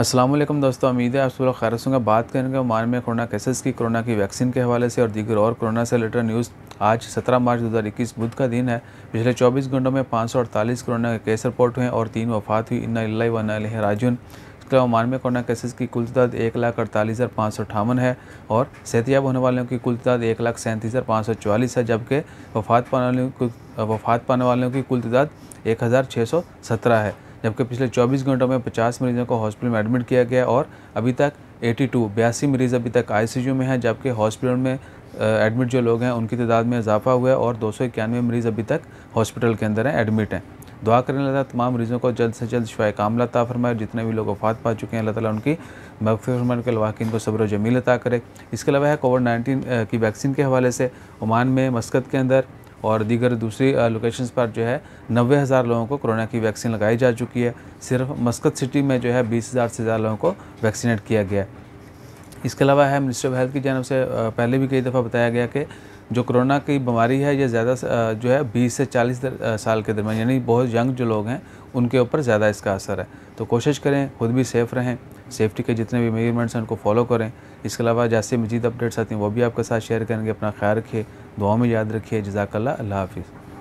असलम दोस्तों उम्मीद है आप सब खैर होंगे बात करेंगे ओमान में कोरोना केसेस की कोरोना की वैक्सीन के हवाले से और दीगर और कोरोना से रिलेटेड न्यूज़ आज 17 मार्च 2021 बुध का दिन है पिछले 24 घंटों में पाँच कोरोना के केस रिपोर्ट हुए और तीन वफात हुई इन वन वना राजुन इसके अलावा ओमान में कोरोना केसेज़ की कुल तदाद एक लाख अड़तालीस हज़ार पाँच सौ अठावन है और सेहतियाब होने वालों की कुल तदाद एक लाख सैंतीस हज़ार पाँच सौ चवालीस है जबकि वफात पाने वालों की वफात पाने वालों की कुल तदाद एक हज़ार छः सौ सत्रह है जबकि पिछले 24 घंटों में 50 मरीजों को हॉस्पिटल में एडमिट किया गया और अभी तक 82 बयासी मरीज़ अभी तक आईसीयू में हैं जबकि हॉस्पिटल में एडमिट जो लोग हैं उनकी तादाद में इजाफा हुआ है और दो मरीज़ अभी तक हॉस्पिटल के अंदर हैं एडमिट हैं दुआ करें अल्लाह तमाम मरीज़ों को जल्द से जल्द शफा कामला ता फरमाए जितने भी लोग वफात पा चुके हैं अल्लाह ताला उनकी मकफरमान के वाकिन को सब्र जमील अता करे इसके अलावा है कोविड नाइन्टीन की वैक्सीन के हवाले से ओमान में मस्कत के अंदर और दीगर दूसरी लोकेशंस पर जो है नब्बे हज़ार लोगों को कोरोना की वैक्सीन लगाई जा चुकी है सिर्फ मस्कत सिटी में जो है बीस हज़ार से ज़्यादा लोगों को वैक्सीनेट किया गया है इसके अलावा है मिनिस्टर ऑफ हेल्थ की जानव से पहले भी कई दफ़ा बताया गया कि जो कोरोना की बीमारी है ये ज़्यादा जो है 20 से 40 साल के दरमियान यानी बहुत यंग जो लोग हैं उनके ऊपर ज़्यादा इसका असर है तो कोशिश करें खुद भी सेफ़ रहें सेफ्टी के जितने भी मेजरमेंट्स हैं उनको फॉलो करें इसके अलावा जैसे मजीद अपडेट्स आती हैं वो भी आपके साथ शेयर करेंगे अपना ख्याल रखिए दुआओं में याद रखिए जजाकल्ला हाफिज़